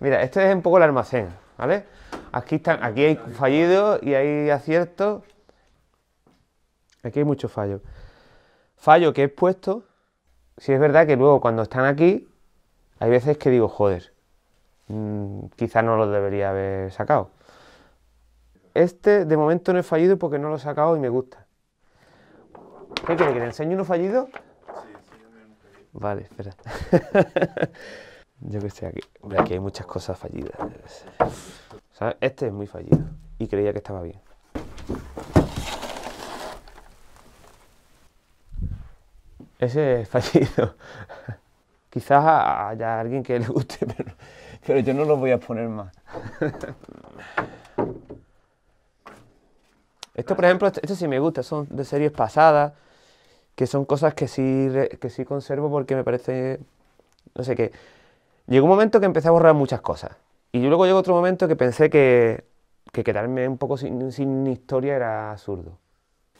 Mira, este es un poco el almacén, ¿vale? Aquí, están, aquí hay fallidos y hay aciertos. Aquí hay muchos fallos. Fallo que he puesto. Si es verdad que luego cuando están aquí, hay veces que digo, joder, mm, quizás no lo debería haber sacado. Este de momento no he fallido porque no lo he sacado y me gusta. ¿Qué quiere que te enseñe uno fallido? Sí, sí, Vale, espera. Yo que sé, aquí, hay muchas cosas fallidas. este es muy fallido y creía que estaba bien. Ese es fallido. Quizás haya alguien que le guste, pero, yo no lo voy a poner más. Esto, por ejemplo, esto, este sí me gusta, son de series pasadas, que son cosas que sí, que sí conservo porque me parece, no sé, qué, Llegó un momento que empecé a borrar muchas cosas. Y luego llegó otro momento que pensé que, quedarme un poco sin, historia era absurdo.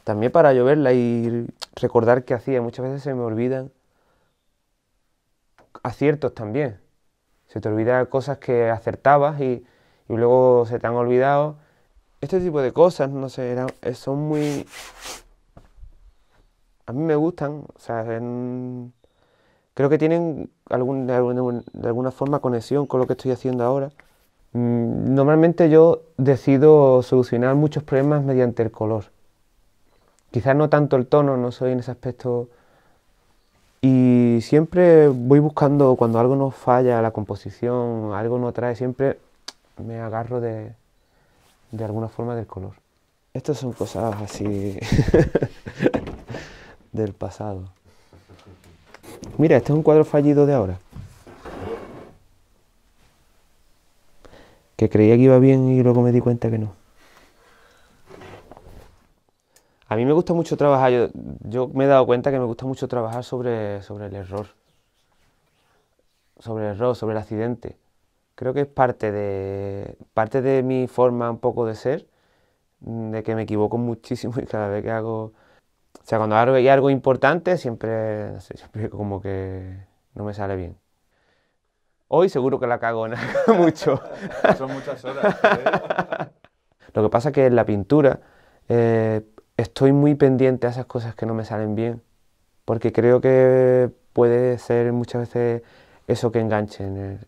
También para lloverla y recordar qué hacía. Muchas veces se me olvidan aciertos también. Se te olvidan cosas que acertabas y, luego se te han olvidado. Este tipo de cosas, no sé, eh, son muy... A mí me gustan, o sea, Creo que tienen de, alguna, forma conexión con lo que estoy haciendo ahora. Mm, normalmente yo decido solucionar muchos problemas mediante el color. Quizás no tanto el tono, no soy en ese aspecto. Y siempre voy buscando, cuando algo no falla, la composición, algo no atrae, siempre me agarro de alguna forma del color. Estas son cosas así del pasado. Mira, este es un cuadro fallido de ahora. Que creía que iba bien y luego me di cuenta que no. A mí me gusta mucho trabajar, yo, yo me he dado cuenta que me gusta mucho trabajar sobre, sobre el error. Sobre el error, sobre el accidente. Creo que es parte de, parte de mi forma un poco de ser, de que me equivoco muchísimo y cada vez que hago o sea, cuando hay algo importante, siempre, como que no me sale bien. Hoy seguro que la cago mucho. Son muchas horas. ¿eh? Lo que pasa es que en la pintura eh, estoy muy pendiente a esas cosas que no me salen bien, porque creo que puede ser muchas veces eso que enganche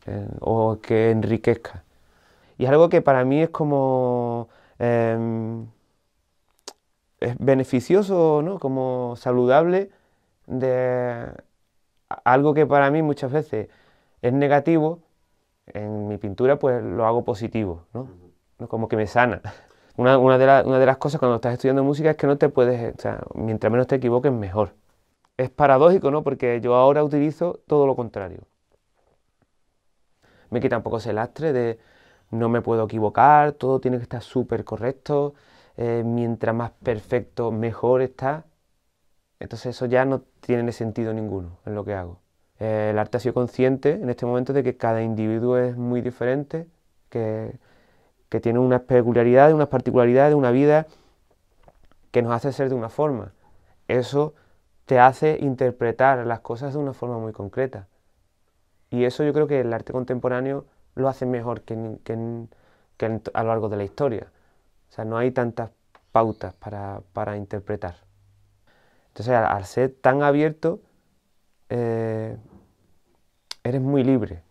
o que enriquezca. Y es algo que para mí es como... Em, es beneficioso, ¿no? Como saludable de algo que para mí muchas veces es negativo, en mi pintura pues lo hago positivo, ¿no? Como que me sana. Una, de una, de las cosas cuando estás estudiando música es que no te puedes, o sea, mientras menos te equivoques mejor. Es paradójico, ¿no? Porque yo ahora utilizo todo lo contrario. Me quita un poco ese lastre de no me puedo equivocar, todo tiene que estar súper correcto, eh, mientras más perfecto, mejor está, entonces eso ya no tiene sentido ninguno en lo que hago. Eh, el arte ha sido consciente en este momento de que cada individuo es muy diferente, que, que tiene unas peculiaridades, unas particularidades, una vida que nos hace ser de una forma. Eso te hace interpretar las cosas de una forma muy concreta. Y eso yo creo que el arte contemporáneo lo hace mejor que a lo largo de la historia. O sea, no hay tantas pautas para, interpretar. Entonces, al, ser tan abierto, eh, eres muy libre.